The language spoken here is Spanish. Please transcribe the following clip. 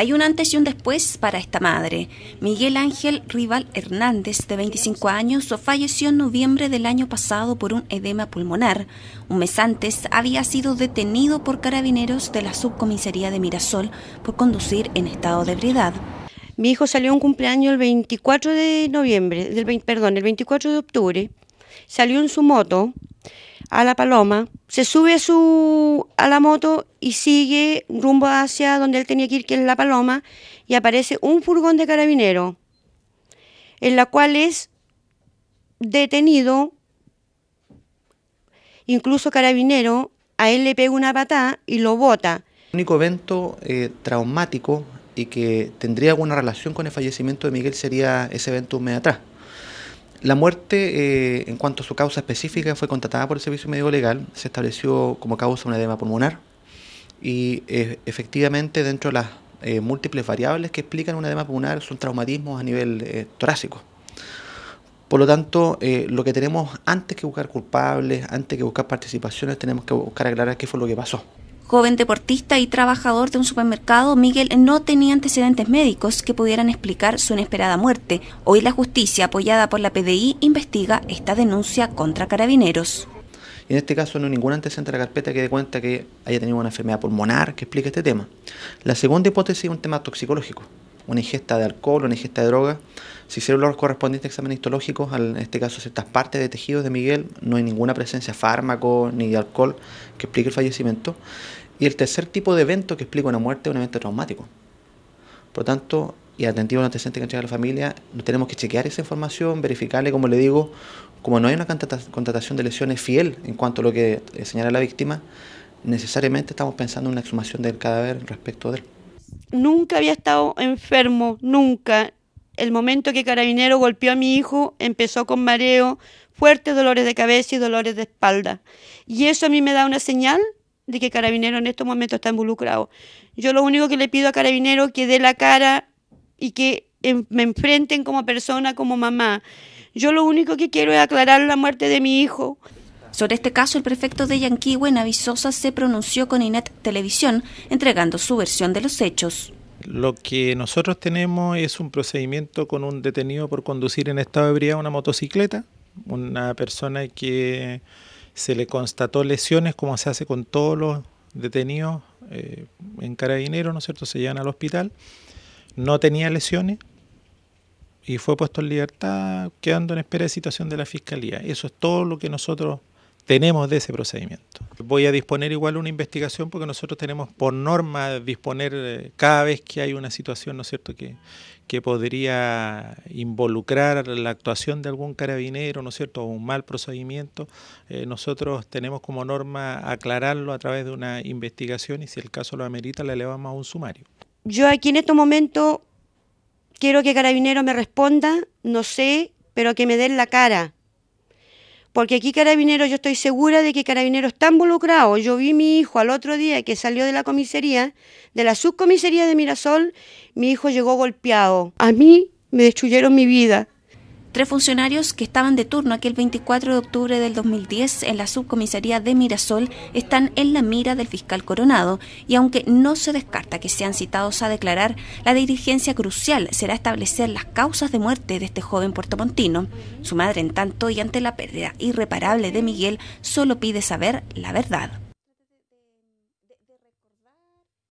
Hay un antes y un después para esta madre. Miguel Ángel Rival Hernández, de 25 años, falleció en noviembre del año pasado por un edema pulmonar. Un mes antes había sido detenido por carabineros de la subcomisaría de Mirasol por conducir en estado de ebriedad. Mi hijo salió un cumpleaños el 24 de noviembre, del perdón, el 24 de octubre. Salió en su moto a La Paloma se sube a, su, a la moto y sigue rumbo hacia donde él tenía que ir, que es La Paloma, y aparece un furgón de carabinero, en la cual es detenido, incluso carabinero, a él le pega una patada y lo bota. El único evento eh, traumático y que tendría alguna relación con el fallecimiento de Miguel sería ese evento un mes atrás. La muerte, eh, en cuanto a su causa específica, fue contratada por el Servicio Médico Legal, se estableció como causa un edema pulmonar y eh, efectivamente dentro de las eh, múltiples variables que explican un edema pulmonar son traumatismos a nivel torácico. Por lo tanto, lo que tenemos antes que buscar culpables, antes que buscar participaciones, tenemos que buscar aclarar qué fue lo que pasó joven deportista y trabajador de un supermercado, Miguel no tenía antecedentes médicos que pudieran explicar su inesperada muerte. Hoy la justicia, apoyada por la PDI, investiga esta denuncia contra carabineros. en este caso no hay ningún antecedente de la carpeta que dé cuenta que haya tenido una enfermedad pulmonar que explique este tema. La segunda hipótesis es un tema toxicológico una ingesta de alcohol, una ingesta de droga. Se hicieron los correspondientes exámenes histológicos, en este caso ciertas partes de tejidos de Miguel, no hay ninguna presencia de fármaco ni de alcohol que explique el fallecimiento. Y el tercer tipo de evento que explica una muerte es un evento traumático. Por lo tanto, y atentivo a los antecedentes que a la familia, tenemos que chequear esa información, verificarle, como le digo, como no hay una contratación de lesiones fiel en cuanto a lo que eh, señala la víctima, necesariamente estamos pensando en una exhumación del cadáver respecto de él nunca había estado enfermo, nunca. El momento que Carabinero golpeó a mi hijo empezó con mareo, fuertes dolores de cabeza y dolores de espalda. Y eso a mí me da una señal de que Carabinero en estos momentos está involucrado. Yo lo único que le pido a Carabinero que dé la cara y que me enfrenten como persona, como mamá. Yo lo único que quiero es aclarar la muerte de mi hijo. Sobre este caso, el prefecto de Yanquihue, Navisosa, se pronunció con INET Televisión, entregando su versión de los hechos. Lo que nosotros tenemos es un procedimiento con un detenido por conducir en estado de ebriedad una motocicleta, una persona que se le constató lesiones como se hace con todos los detenidos eh, en carabinero, ¿no es cierto? Se llevan al hospital, no tenía lesiones y fue puesto en libertad quedando en espera de situación de la fiscalía. Eso es todo lo que nosotros tenemos de ese procedimiento. Voy a disponer igual una investigación porque nosotros tenemos por norma disponer eh, cada vez que hay una situación, ¿no es cierto?, que, que podría involucrar la actuación de algún carabinero, ¿no es cierto?, o un mal procedimiento. Eh, nosotros tenemos como norma aclararlo a través de una investigación y si el caso lo amerita, le elevamos a un sumario. Yo aquí en este momento quiero que el carabinero me responda, no sé, pero que me den la cara porque aquí Carabineros, yo estoy segura de que Carabineros están involucrados. Yo vi mi hijo al otro día que salió de la comisaría, de la subcomisaría de Mirasol, mi hijo llegó golpeado. A mí me destruyeron mi vida tres funcionarios que estaban de turno aquel 24 de octubre del 2010 en la subcomisaría de Mirasol están en la mira del fiscal Coronado y aunque no se descarta que sean citados a declarar, la dirigencia crucial será establecer las causas de muerte de este joven puertomontino. Su madre, en tanto, y ante la pérdida irreparable de Miguel, solo pide saber la verdad.